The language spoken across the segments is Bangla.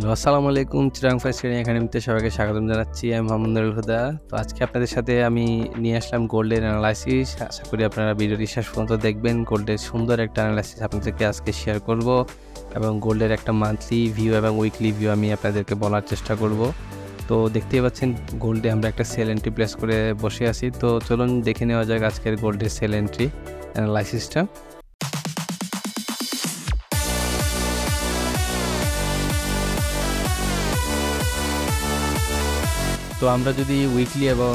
হ্যালো আসসালামু আলাইকুম চিরাং ফাইস ট্রেনিং একাডেমিতে সবাইকে স্বাগতম জানাচ্ছি আমি মোহাম্মদুল হুদা তো আজকে আপনাদের সাথে আমি নিয়ে আসলাম গোল্ডের অ্যানালাইসিস আশা করি আপনারা ভিডিওটি শেষ পর্যন্ত দেখবেন গোল্ডের সুন্দর একটা অ্যানালাইসিস আপনাদেরকে আজকে শেয়ার করব এবং গোল্ডের একটা মান্থলি ভিউ এবং উইকলি ভিউ আমি আপনাদেরকে বলার চেষ্টা করব তো দেখতেই পাচ্ছেন গোল্ডে আমরা একটা সেল এন্ট্রি প্লেস করে বসে আছি তো চলুন দেখে নেওয়া যাক আজকের গোল্ডের সেল এন্ট্রি অ্যানালাইসিসটা তো আমরা যদি উইকলি এবং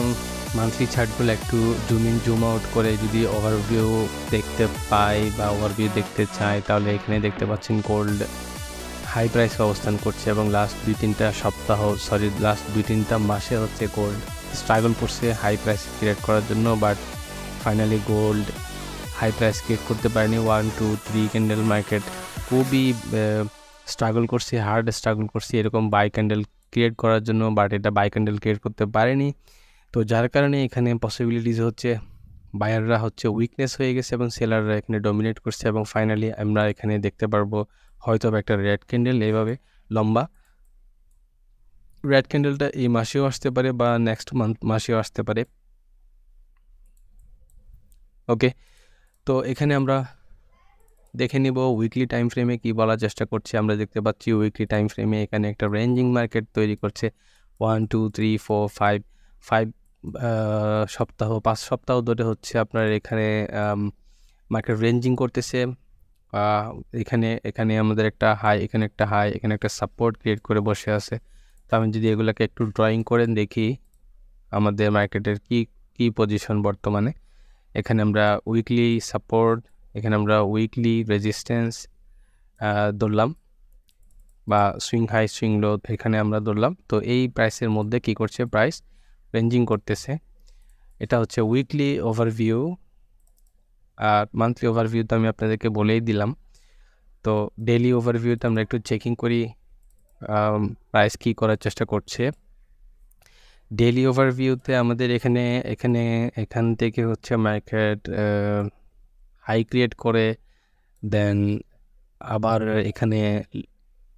মান্থলি ছাড়গুলো একটু জুম ইন জুম আউট করে যদি ওভারভিউ দেখতে পাই বা ওভারভিউ দেখতে চাই তাহলে এখানে দেখতে পাচ্ছেন গোল্ড হাই প্রাইসে অবস্থান করছে এবং লাস্ট দুই তিনটা সপ্তাহ সরি লাস্ট দুই তিনটা মাসে হচ্ছে গোল্ড স্ট্রাগল করছে হাই প্রাইস ক্রিয়েট করার জন্য but finally gold high price create করতে পারেনি one two three candle market খুবই স্ট্রাগল করছে হার্ড স্ট্রাগল করছে এরকম বাই ক্যান্ডেল ক্রিয়েট করার জন্য বাট এটা বাই ক্যান্ডেল ক্রিয়েট করতে পারেনি তো যার কারণে এখানে পসিবিলিটিস হচ্ছে বায়াররা হচ্ছে উইকনেস হয়ে গেছে এবং সেলাররা এখানে ডমিনেট করছে এবং ফাইনালি আমরা এখানে দেখতে পারবো হয়তো একটা রেড ক্যান্ডেল এইভাবে লম্বা রেড ক্যান্ডেলটা এই মাসেও আসতে পারে বা নেক্সট মান্থ মাসেও আসতে পারে ওকে তো এখানে আমরা দেখে নিব উইকলি টাইম ফ্রেমে কী বলার চেষ্টা করছি আমরা দেখতে পাচ্ছি উইকলি টাইম ফ্রেমে এখানে একটা রেঞ্জিং মার্কেট তৈরি করছে one two three four five five সপ্তাহ পাঁচ সপ্তাহ ধরে হচ্ছে আপনার এখানে মার্কেট রেঞ্জিং করতেছে এখানে এখানে আমাদের একটা হাই এখানে একটা হাই এখানে একটা সাপোর্ট ক্রিয়েট করে বসে আছে তো আমি যদি এগুলোকে একটু ড্রয়িং করেন দেখি আমাদের মার্কেটের কি কি পজিশন বর্তমানে এখানে আমরা উইকলি সাপোর্ট এখানে আমরা উইকলি রেজিস্ট্যান্স ধরলাম বা সুইং হাই সুইং লো এখানে আমরা ধরলাম তো এই প্রাইসের মধ্যে কি করছে প্রাইস রেঞ্জিং করতেছে এটা হচ্ছে উইকলি ওভারভিউ আর মান্থলি ওভারভিউ তো আমি আপনাদেরকে বলেই দিলাম তো ডেলি ওভারভিউতে আমরা একটু চেকিং করি প্রাইস কী করার চেষ্টা করছে ডেলি ওভারভিউতে আমাদের এখানে এখানে এখান থেকে হচ্ছে মার্কেট হাই ক্রিয়েট করে দেন আবার এখানে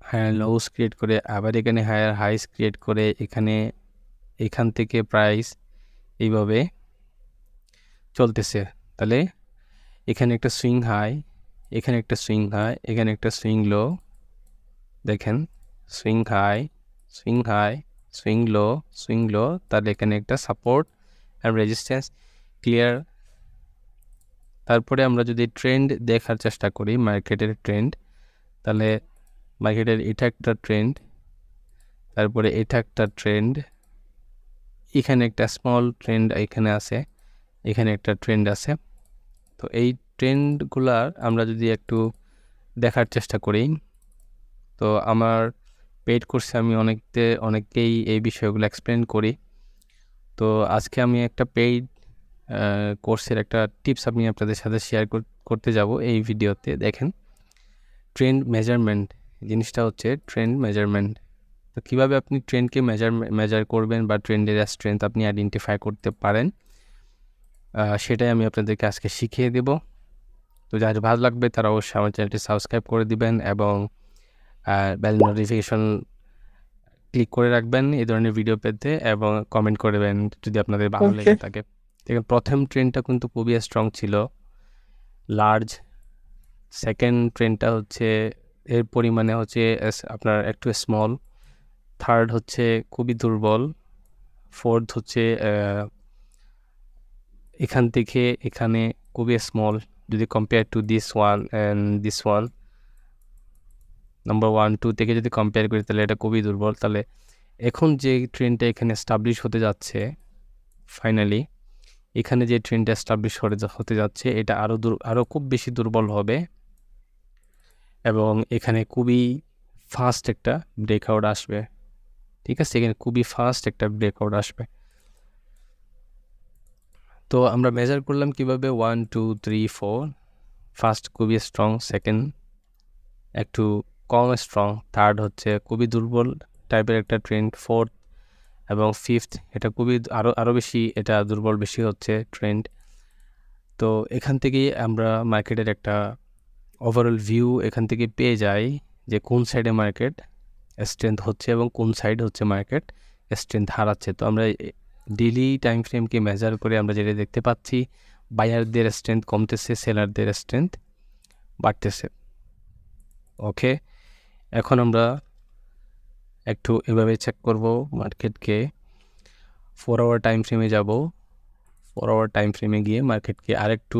হায়ার লোস ক্রিয়েট করে আবার এখানে হায়ার হাইস ক্রিয়েট করে এখানে এখান থেকে প্রাইস এইভাবে চলতেছে তাহলে এখানে একটা সুইং হাই এখানে একটা সুইং হাই এখানে একটা সুইং লো দেখেন swing high swing high swing low swing low তাহলে এখানে একটা সাপোর্ট আর রেজিস্ট্যান্স ক্লিয়ার তারপরে আমরা যদি ট্রেন্ড দেখার চেষ্টা করি মার্কেটের ট্রেন্ড তাহলে মার্কেটের এটা একটা ট্রেন্ড তারপরে এটা একটা ট্রেন্ড এখানে একটা স্মল ট্রেন্ড এখানে আছে এখানে একটা ট্রেন্ড আছে তো এই ট্রেন্ডগুলার আমরা যদি একটু দেখার চেষ্টা করি তো আমার পেড কোর্সে আমি অনেকতে অনেককেই এই বিষয়গুলো এক্সপ্লেন করি তো আজকে আমি একটা পেইড কোর্সের একটা টিপস আমি আপনাদের সাথে শেয়ার করতে যাব এই ভিডিওতে দেখেন ট্রেন্ড মেজারমেন্ট জিনিসটা হচ্ছে ট্রেন্ড মেজারমেন্ট তো কীভাবে আপনি ট্রেন্ডকে মেজার মেজার করবেন বা ট্রেন্ডের স্ট্রেংথ আপনি আইডেন্টিফাই করতে পারেন সেটাই আমি আপনাদেরকে আজকে শিখিয়ে দেব তো যার ভালো লাগবে তারা অবশ্যই আমার চ্যানেলটি সাবস্ক্রাইব করে দিবেন এবং বেল নোটিফিকেশন ক্লিক করে রাখবেন এই ধরনের ভিডিও পেতে এবং কমেন্ট করে দেবেন যদি আপনাদের ভালো লেগে থাকে দেখেন প্রথম ট্রেনটা কিন্তু খুবই স্ট্রং ছিল লার্জ সেকেন্ড ট্রেনটা হচ্ছে এর পরিমাণে হচ্ছে আপনার একটু স্মল থার্ড হচ্ছে খুবই দুর্বল ফোর্থ হচ্ছে এখান থেকে এখানে খুবই স্মল যদি compare to this one and this one number one two থেকে যদি কম্পেয়ার করি তাহলে এটা খুবই দুর্বল তাহলে এখন যে ট্রেনটা এখানে স্টাবলিশ হতে যাচ্ছে ফাইনালি এখানে যে ট্রেনটা স্টাবলিশ হতে যাচ্ছে এটা আরও দুর আরও খুব বেশি দুর্বল হবে এবং এখানে খুবই ফাস্ট একটা ব্রেকআউট আসবে ঠিক আছে এখানে খুবই ফাস্ট একটা ব্রেকআউট আসবে তো আমরা মেজার করলাম কিভাবে one two three four first খুবই স্ট্রং সেকেন্ড একটু কম স্ট্রং থার্ড হচ্ছে খুবই দুর্বল টাইপের একটা ট্রেন্ড ফোর্থ এবং ফিফথ এটা খুবই আরও আরও বেশি এটা দুর্বল বেশি হচ্ছে ট্রেন্ড তো এখান থেকেই আমরা মার্কেটের একটা ওভারঅল ভিউ এখান থেকে পেয়ে যাই যে কোন সাইডে মার্কেট স্ট্রেংথ হচ্ছে এবং কোন সাইড হচ্ছে মার্কেট স্ট্রেংথ হারাচ্ছে তো আমরা ডেলি টাইম ফ্রেমকে মেজার করে আমরা যেটা দেখতে পাচ্ছি বায়ারদের স্ট্রেংথ কমতেছে সেলারদের স্ট্রেংথ বাড়তেছে ওকে এখন আমরা একটু এভাবে চেক করব মার্কেটকে ফোর আওয়ার টাইম ফ্রেমে যাব ফোর আওয়ার টাইম ফ্রেমে গিয়ে মার্কেটকে আরেকটু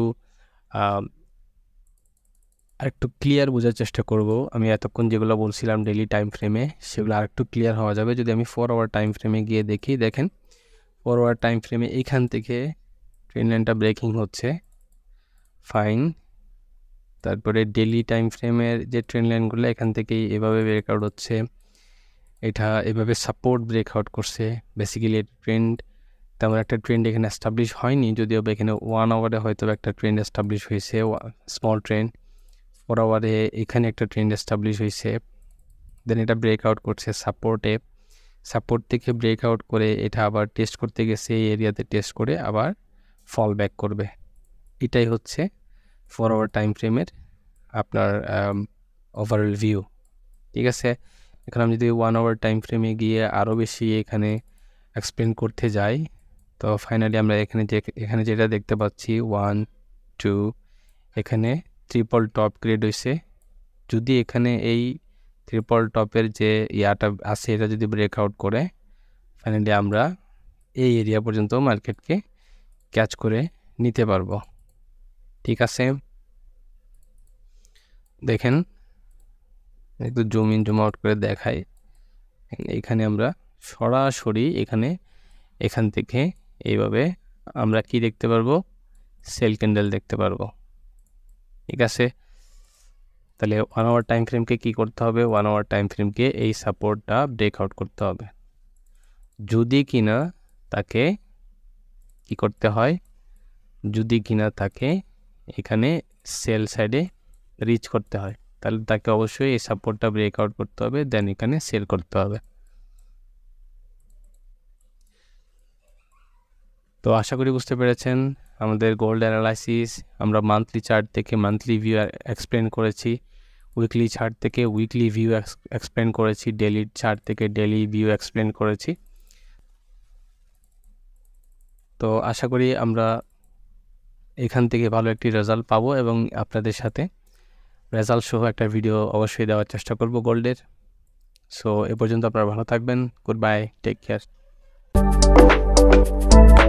আরেকটু ক্লিয়ার বোঝার চেষ্টা করব আমি এতক্ষণ যেগুলো বলছিলাম ডেলি টাইম ফ্রেমে সেগুলো আরেকটু ক্লিয়ার হওয়া যাবে যদি আমি ফোর আওয়ার টাইম ফ্রেমে গিয়ে দেখি দেখেন ফোর আওয়ার টাইম ফ্রেমে এইখান থেকে ট্রেন লাইনটা ব্রেকিং হচ্ছে ফাইন তারপরে ডেলি টাইম ফ্রেমের যে ট্রেন লাইনগুলো এখান থেকেই এভাবে ব্রেকআউট হচ্ছে এটা এভাবে সাপোর্ট ব্রেকআউট করছে বেসিক্যালি ট্রেন্ড তেমন একটা ট্রেন্ড এখানে এস্টাবলিশ হয়নি যদিও এখানে ওয়ান আওয়ারে হয়তো একটা ট্রেন্ড এস্টাবলিশ হয়েছে স্মল ট্রেন্ড ফোর আওয়ারে এখানে একটা ট্রেন্ড এস্টাবলিশ হয়েছে দেন এটা ব্রেকআউট করছে সাপোর্টে সাপোর্ট থেকে ব্রেকআউট করে এটা আবার টেস্ট করতে গেছে এই এরিয়াতে টেস্ট করে আবার ফল ব্যাক করবে এটাই হচ্ছে ফর আওয়ার টাইম ফ্রেমের আপনার ওভারঅল ভিউ ঠিক আছে এখানে আমি যদি ওয়ান আওয়ার টাইম ফ্রেমে গিয়ে আরও বেশি এখানে এক্সপ্লেন করতে যাই তো ফাইনালি আমরা এখানে যে এখানে যেটা দেখতে পাচ্ছি ওয়ান টু এখানে ট্রিপল টপ গ্রেড হয়েছে যদি এখানে এই ট্রিপল টপের যে ইয়াটা আছে এটা যদি ব্রেকআউট করে ফাইনালি আমরা এই এরিয়া পর্যন্ত মার্কেটকে ক্যাচ করে নিতে পারবো ঠিক আছে দেখেন একটু জুম ইন জুম আউট করে দেখাই এখানে আমরা সরাসরি এখানে এখান থেকে এইভাবে আমরা কি দেখতে পারবো সেল ক্যান্ডেল দেখতে পারবো ঠিক আছে তাহলে ওয়ান আওয়ার টাইম ফ্রেমকে কী করতে হবে ওয়ান আওয়ার টাইম ফ্রেমকে এই সাপোর্টটা ব্রেকআউট করতে হবে যদি কিনা তাকে কি করতে হয় যদি কিনা তাকে এখানে সেল সাইডে রিচ করতে হয় তাহলে তাকে অবশ্যই এই সাপোর্টটা ব্রেকআউট করতে হবে দেন এখানে সেল করতে হবে তো আশা করি বুঝতে পেরেছেন আমাদের গোল্ড অ্যানালাইসিস আমরা মান্থলি চার্ট থেকে মান্থলি ভিউ এক্সপ্লেন করেছি উইকলি চার্ট থেকে উইকলি ভিউ এক্সপ্লেন করেছি ডেলি চার্ট থেকে ডেলি ভিউ এক্সপ্লেন করেছি তো আশা করি আমরা এখান থেকে ভালো একটি রেজাল্ট পাবো এবং আপনাদের সাথে রেজাল্ট সহ একটা ভিডিও অবশ্যই দেওয়ার চেষ্টা করব গোল্ডের সো এ পর্যন্ত আপনারা ভালো থাকবেন গুড বাই টেক কেয়ার